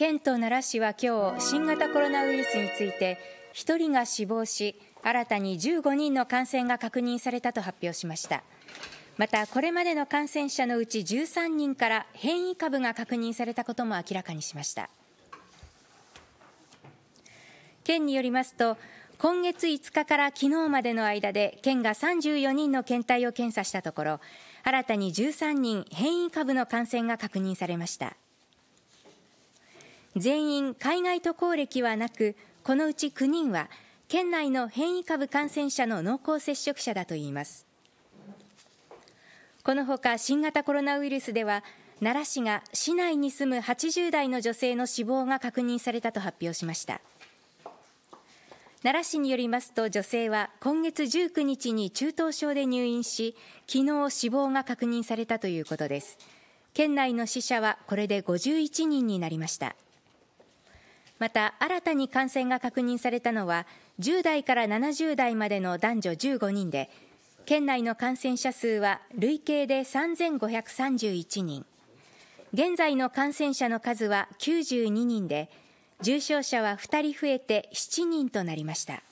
県と奈良市は今日新型コロナウイルスについて1人が死亡し新たに15人の感染が確認されたと発表しましたまたこれまでの感染者のうち13人から変異株が確認されたことも明らかにしました県によりますと今月5日から昨日までの間で県が34人の検体を検査したところ新たに13人変異株の感染が確認されました全員海外渡航歴はなくこのうち9人は県内の変異株感染者の濃厚接触者だといいますこのほか新型コロナウイルスでは奈良市が市内に住む80代の女性の死亡が確認されたと発表しました奈良市によりますと女性は今月19日に中等症で入院し昨日死亡が確認されたということです県内の死者はこれで51人になりましたまた新たに感染が確認されたのは10代から70代までの男女15人で県内の感染者数は累計で3531人現在の感染者の数は92人で重症者は2人増えて7人となりました